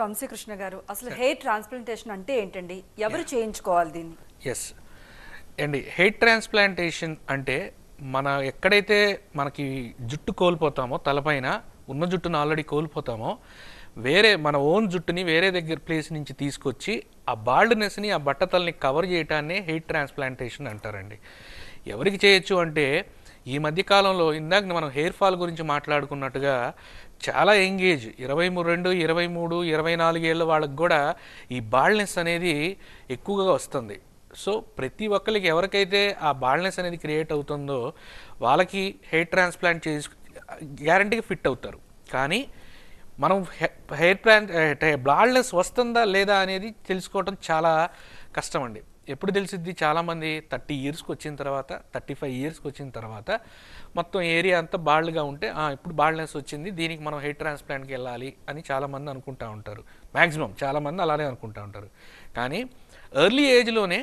వంశీకృష్ణ గారు అసలు hair transplantation అంటే ఏంటండి ఎవరు చేయించుకోవాలి దీన్ని ఎస్ అండి హెయిర్ ట్రాన్స్ప్లాంటేషన్ అంటే మన ఎక్కడైతే మనకి జుట్టు కోల్పోతామో తలపైన ఉన్న జుట్టును ఆల్రెడీ కోల్పోతామో వేరే మన ఓన్ జుట్టుని వేరే దగ్గర ప్లేస్ నుంచి తీసుకొచ్చి ఆ బాల్డ్నెస్ని ఆ బట్టతల్ని కవర్ చేయటాన్ని హెయిర్ ట్రాన్స్ప్లాంటేషన్ అంటారండి ఎవరికి చేయొచ్చు అంటే ఈ మధ్యకాలంలో ఇందాక మనం హెయిర్ ఫాల్ గురించి మాట్లాడుకున్నట్టుగా చాలా ఎంగేజ్ ఇరవై రెండు ఇరవై మూడు ఇరవై నాలుగేళ్ళ వాళ్ళకి కూడా ఈ బాల్నెస్ అనేది ఎక్కువగా వస్తుంది సో ప్రతి ఒక్కరికి ఎవరికైతే ఆ బాల్నెస్ అనేది క్రియేట్ అవుతుందో వాళ్ళకి హెయిర్ ట్రాన్స్ప్లాంట్ చేసి గ్యారంటీగా ఫిట్ అవుతారు కానీ మనం హెయిర్ ప్లాన్ బాల్నెస్ వస్తుందా లేదా అనేది తెలుసుకోవటం చాలా కష్టం అండి ఎప్పుడు తెలిసిద్ది చాలామంది థర్టీ ఇయర్స్కి వచ్చిన తర్వాత థర్టీ ఫైవ్ ఇయర్స్కి వచ్చిన తర్వాత మొత్తం ఏరియా అంతా బాళ్ళుగా ఉంటే ఇప్పుడు బాళ్ళనెస్ వచ్చింది దీనికి మనం హెయిర్ ట్రాన్స్ప్లాంట్కి వెళ్ళాలి అని చాలామంది అనుకుంటూ ఉంటారు మ్యాక్సిమం చాలామంది అలానే అనుకుంటూ ఉంటారు కానీ ఎర్లీ ఏజ్లోనే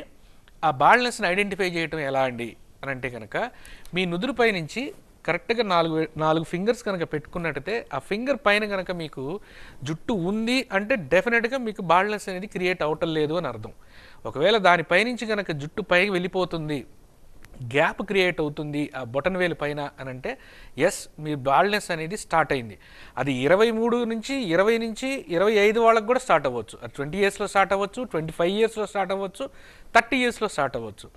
ఆ బాళ్ళనెస్ని ఐడెంటిఫై చేయడం ఎలా అండి అని అంటే కనుక మీ నుదురుపై నుంచి కరెక్ట్గా నాలుగు నాలుగు ఫింగర్స్ కనుక పెట్టుకున్నట్టయితే ఆ ఫింగర్ పైన కనుక మీకు జుట్టు ఉంది అంటే డెఫినెట్గా మీకు బాల్నెస్ అనేది క్రియేట్ అవటం లేదు అని అర్థం ఒకవేళ దానిపైనుంచి కనుక జుట్టు పైకి వెళ్ళిపోతుంది గ్యాప్ క్రియేట్ అవుతుంది ఆ బొటన్ వేల్ పైన అని అంటే ఎస్ మీ బాల్నెస్ అనేది స్టార్ట్ అయింది అది ఇరవై మూడు నుంచి ఇరవై నుంచి ఇరవై ఐదు వాళ్ళకి కూడా స్టార్ట్ అవ్వచ్చు అది ట్వంటీ ఇయర్స్లో స్టార్ట్ అవ్వచ్చు ట్వంటీ ఫైవ్ ఇయర్స్లో స్టార్ట్ అవ్వచ్చు థర్టీ ఇయర్స్లో స్టార్ట్ అవ్వచ్చు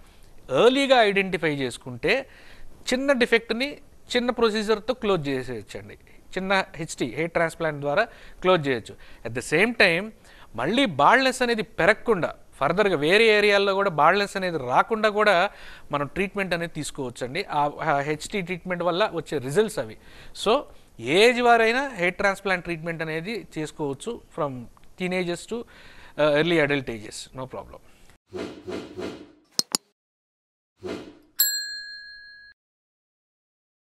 ఎర్లీగా ఐడెంటిఫై చేసుకుంటే చిన్న డిఫెక్ట్ని చిన్న ప్రొసీజర్తో క్లోజ్ చేసేయచ్చండి చిన్న హెచ్టీ హెయిర్ ట్రాన్స్ప్లాంట్ ద్వారా క్లోజ్ చేయొచ్చు అట్ ద సేమ్ టైం మళ్ళీ బాల్నెస్ అనేది పెరగకుండా ఫర్దర్గా వేరే ఏరియాల్లో కూడా బాల్నెస్ అనేది రాకుండా కూడా మనం ట్రీట్మెంట్ అనేది తీసుకోవచ్చండి ఆ హెచ్టీ ట్రీట్మెంట్ వల్ల వచ్చే రిజల్ట్స్ అవి సో ఏజ్ వారైనా హెయిర్ ట్రాన్స్ప్లాంట్ ట్రీట్మెంట్ అనేది చేసుకోవచ్చు from teenages to early adult ages no problem